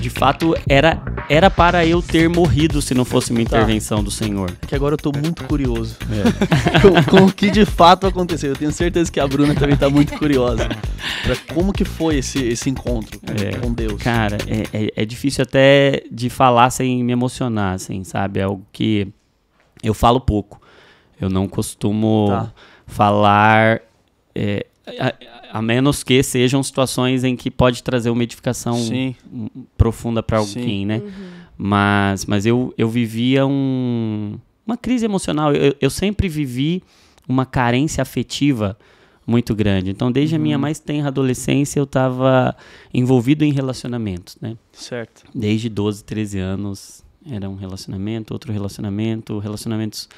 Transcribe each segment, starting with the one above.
De fato, era era para eu ter morrido se não fosse uma tá. intervenção tá. do Senhor. É que agora eu tô muito curioso é. com, com, o que de fato aconteceu. Eu tenho certeza que a Bruna também tá muito curiosa. como que foi esse, esse encontro é. com Deus? Cara, é, é, é, difícil até de falar sem me emocionar, assim, sabe? É algo que eu falo pouco. Eu não costumo tá. falar é, a, a, menos que sejam situações em que pode trazer uma edificação Sim. profunda para alguém, Sim. né? Uhum. Mas, mas eu, eu vivia um, uma crise emocional. Eu, eu sempre vivi uma carência afetiva muito grande. Então, desde uhum. a minha uhum. mais tenra adolescência, eu estava envolvido em relacionamentos, né? Certo. Desde 12, 13 anos, era um relacionamento, outro relacionamento, relacionamentos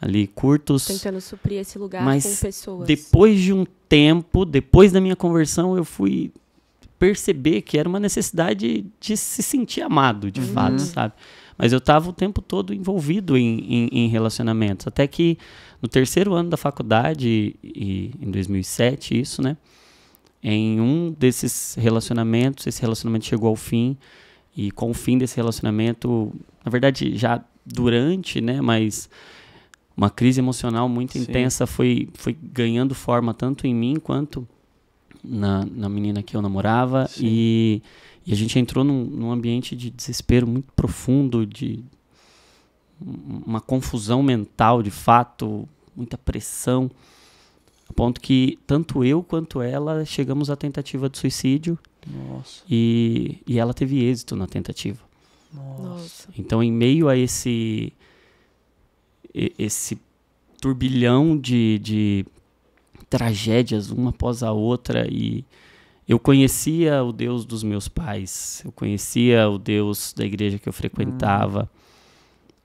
ali curtos. Tentando suprir esse lugar mas com pessoas. Depois de um tempo, depois da minha conversão, eu fui perceber que era uma necessidade de se sentir amado, de uhum. fato, sabe? Mas eu estava o tempo todo envolvido em, em, em, relacionamentos. Até que no terceiro ano da faculdade, e, em 2007, isso, né? Em um desses relacionamentos, esse relacionamento chegou ao fim. E com o fim desse relacionamento, na verdade, já durante, né? Mas uma crise emocional muito Sim. intensa foi, foi ganhando forma tanto em mim quanto na, na menina que eu namorava. E, e, a gente entrou num, num ambiente de desespero muito profundo, de uma confusão mental de fato, muita pressão. A ponto que tanto eu quanto ela chegamos à tentativa de suicídio. Nossa. E, e ela teve êxito na tentativa. Nossa. Então, em meio a esse esse turbilhão de, de tragédias uma após a outra e eu conhecia o Deus dos meus pais, eu conhecia o Deus da igreja que eu frequentava,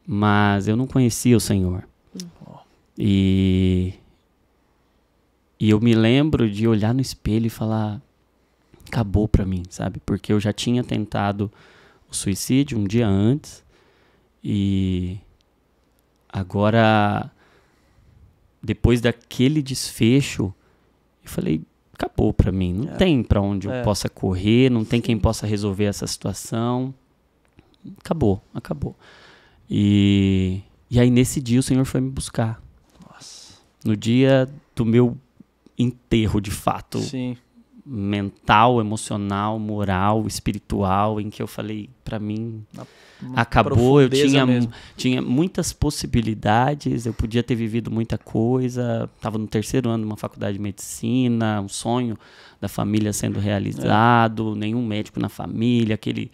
mas eu não conhecia o Senhor. Hum. E e eu me lembro de olhar no espelho e falar acabou para mim, sabe? Porque eu já tinha tentado o suicídio um dia antes e Agora, depois daquele desfecho, eu falei, acabou para mim. Não é. tem para onde é. eu possa correr, não tem quem possa resolver essa situação. Acabou, acabou. E, e aí nesse dia o Senhor foi me buscar. Nossa. No dia do meu enterro, de fato. Sim mental, emocional, moral, espiritual, em que eu falei, para mim Uma acabou, eu tinha, tinha muitas possibilidades, eu podia ter vivido muita coisa, estava no terceiro ano de uma faculdade de medicina, um sonho da família sendo é. realizado, é. nenhum médico na família, aquele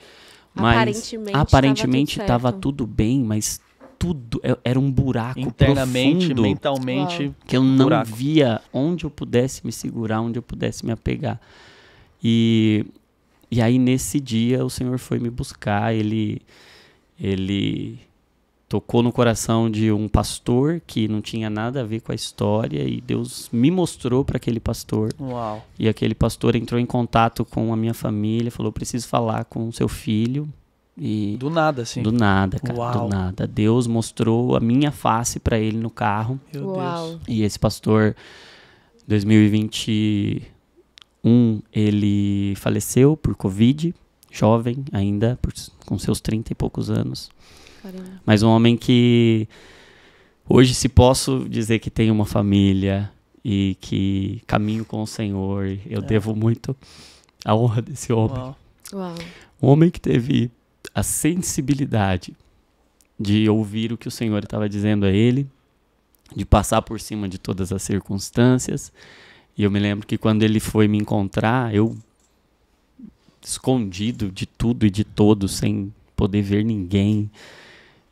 mas aparentemente estava tudo, tudo, bem, mas tudo. É, era um buraco Internamente, profundo, mentalmente. Que eu não buraco. via onde eu pudesse me segurar, onde eu pudesse me apegar. E, e aí, nesse dia, o Senhor foi me buscar. Ele, ele tocou no coração de um pastor que não tinha nada a ver com a história. E Deus me mostrou para aquele pastor. Uau. E aquele pastor entrou em contato com a minha família, falou: preciso falar com o seu filho. E do nada, assim. Do nada, cara. Uau. Do nada. Deus mostrou a minha face para ele no carro. Meu Uau. Deus. E esse pastor, 2021, ele faleceu por Covid, jovem ainda, por, com seus 30 e poucos anos. Caramba. Mas um homem que hoje, se posso dizer que tem uma família e que caminho com o Senhor, eu é. devo muito a honra desse homem. Uau. Uau. Um homem que teve a sensibilidade de ouvir o que o Senhor estava dizendo a ele, de passar por cima de todas as circunstâncias. E eu me lembro que quando ele foi me encontrar, eu escondido de tudo e de todos, sem poder ver ninguém.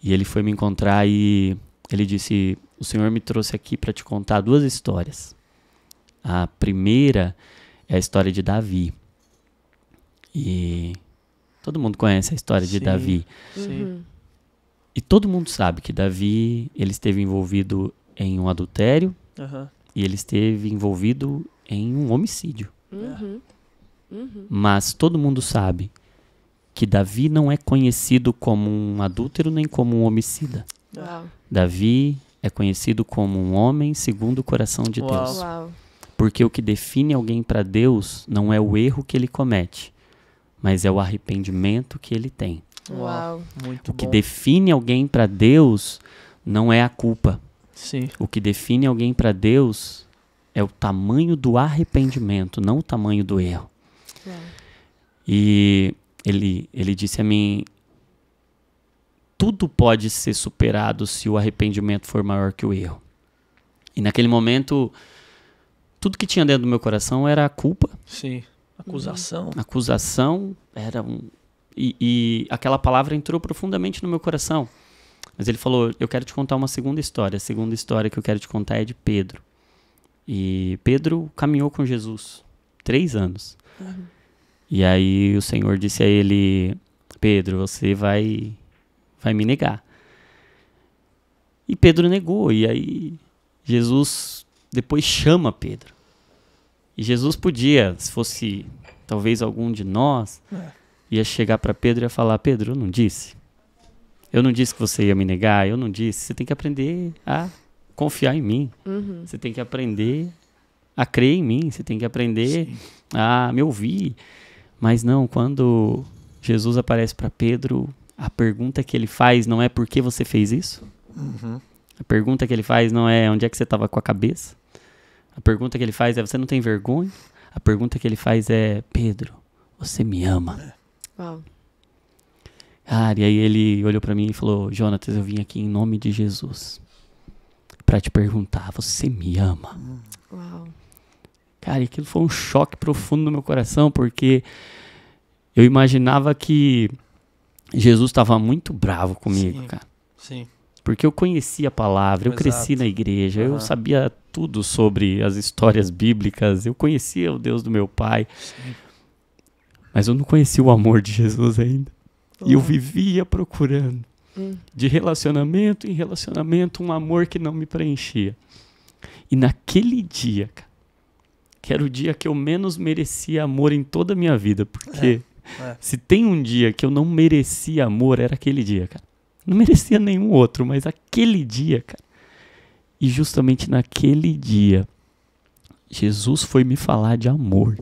E ele foi me encontrar e ele disse: "O Senhor me trouxe aqui para te contar duas histórias. A primeira é a história de Davi. E Todo mundo conhece a história de Sim. Davi. Sim. Uhum. E todo mundo sabe que Davi ele esteve envolvido em um adultério uhum. e ele esteve envolvido em um homicídio. Uhum. Uhum. uhum. Mas todo mundo sabe que Davi não é conhecido como um adúltero nem como um homicida. Uau. Davi é conhecido como um homem segundo o coração de Uau. Deus. Uau. Porque o que define alguém para Deus não é o erro que ele comete, mas é o arrependimento que ele tem. Uau, muito O que bom. define alguém para Deus não é a culpa. Sim. O que define alguém para Deus é o tamanho do arrependimento, não o tamanho do erro. Uau. E ele, ele disse a mim: tudo pode ser superado se o arrependimento for maior que o erro. E naquele momento, tudo que tinha dentro do meu coração era a culpa. Sim. Acusação. Uhum. Acusação era um. E, e aquela palavra entrou profundamente no meu coração. Mas ele falou: Eu quero te contar uma segunda história. A segunda história que eu quero te contar é de Pedro. E Pedro caminhou com Jesus três anos. Uhum. E aí o Senhor disse a ele: Pedro, você vai, vai me negar. E Pedro negou. E aí Jesus depois chama Pedro. E Jesus podia, se fosse talvez algum de nós, é. ia chegar para Pedro e ia falar: Pedro, eu não disse. Eu não disse que você ia me negar, eu não disse. Você tem que aprender a confiar em mim. Uhum. Você tem que aprender a crer em mim, você tem que aprender Sim. a me ouvir. Mas não, quando Jesus aparece para Pedro, a pergunta que ele faz não é por que você fez isso? Uhum. A pergunta que ele faz não é onde é que você estava com a cabeça? A pergunta que ele faz é: você não tem vergonha? A pergunta que ele faz é: Pedro, você me ama? É. Uau. Cara, e aí ele olhou para mim e falou: Jonatas, eu vim aqui em nome de Jesus para te perguntar: você me ama? Uau. Cara, e aquilo foi um choque profundo no meu coração, porque eu imaginava que Jesus estava muito bravo comigo, sim, cara. Sim. Porque eu conhecia a palavra, eu Exato. cresci na igreja, uhum. eu sabia tudo sobre as histórias bíblicas, eu conhecia o Deus do meu pai, mas eu não conhecia o amor de Jesus ainda. E eu uhum. vivia procurando hum. de relacionamento em relacionamento um amor que não me preenchia. E naquele dia, cara, que era o dia que eu menos merecia amor em toda a minha vida, porque é. é. se tem um dia que eu não merecia amor, era aquele dia, cara. Não merecia nenhum outro, mas aquele dia, cara, e justamente naquele dia, Jesus foi me falar de amor.